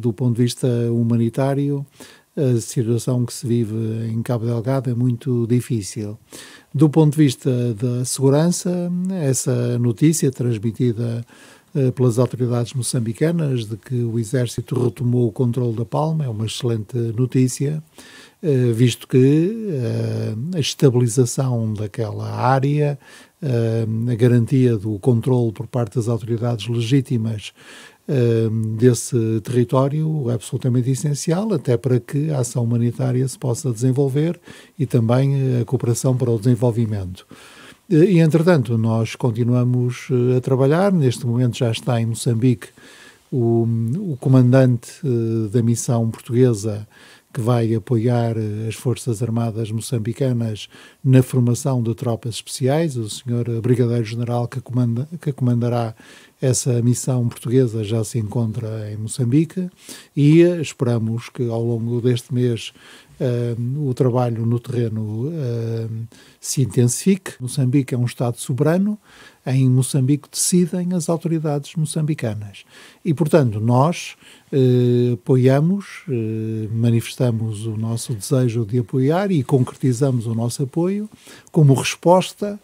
Do ponto de vista humanitário, a situação que se vive em Cabo Delgado é muito difícil. Do ponto de vista da segurança, essa notícia transmitida eh, pelas autoridades moçambicanas de que o exército retomou o controle da Palma é uma excelente notícia, eh, visto que eh, a estabilização daquela área, a garantia do controle por parte das autoridades legítimas Ehm, desse território absolutamente essencial, até para que a ação humanitária se possa desenvolver e também eh, a cooperação para o desenvolvimento. E, entretanto, nós continuamos eh, a trabalhar. Neste momento já está em Moçambique o, o comandante eh, da missão portuguesa que vai apoiar eh, as Forças Armadas moçambicanas na formação de tropas especiais. O senhor Brigadeiro-General que, comanda, que comandará essa missão portuguesa já se encontra em Moçambique e esperamos que ao longo deste mês eh, o trabalho no terreno eh, se intensifique. Moçambique é um Estado soberano, em Moçambique decidem as autoridades moçambicanas. E, portanto, nós apoiamos, eh, manifestamos manifestamos o nosso desejo de apoiar e concretizamos o nosso apoio como resposta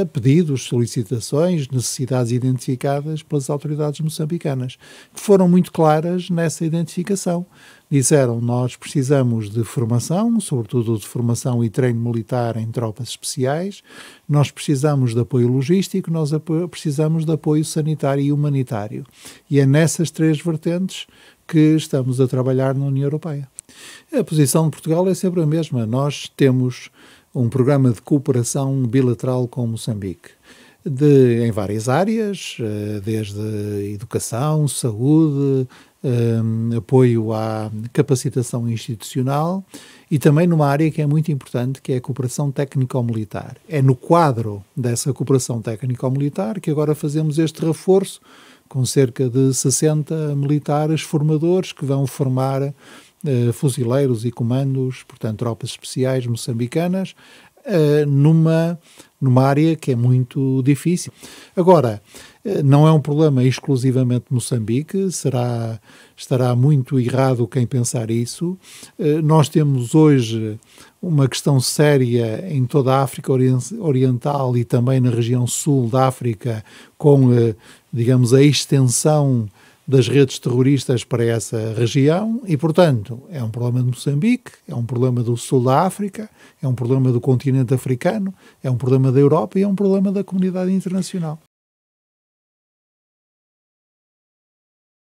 a pedidos, solicitações, necessidades identificadas pelas autoridades moçambicanas, que foram muito claras nessa identificação. Disseram: nós precisamos de formação, sobretudo de formação e treino militar em tropas especiais, nós precisamos de apoio logístico, nós apo precisamos de apoio sanitário e humanitário. E é nessas três vertentes que estamos a trabalhar na União Europeia. A posição de Portugal é sempre a mesma. Nós temos um programa de cooperação bilateral com Moçambique. De, em várias áreas, eh, desde educação, saúde, ehm, apoio à capacitação institucional e também numa área que é muito importante, que é a cooperação técnico-militar. É no quadro dessa cooperação técnico-militar que agora fazemos este reforço com cerca de 60 militares formadores que vão formar uh, fuzileiros e comandos, portanto, tropas especiais moçambicanas, uh, numa, numa área que é muito difícil. Agora, eh, não é um problema exclusivamente de Moçambique, será, estará muito errado quem pensar isso. Eh, nós temos hoje uma questão séria em toda a África Oriental e também na região sul da África, com, eh, digamos, a extensão das redes terroristas para essa região e, portanto, é um problema de Moçambique, é um problema do sul da África, é um problema do continente africano, é um problema da Europa e é um problema da comunidade internacional.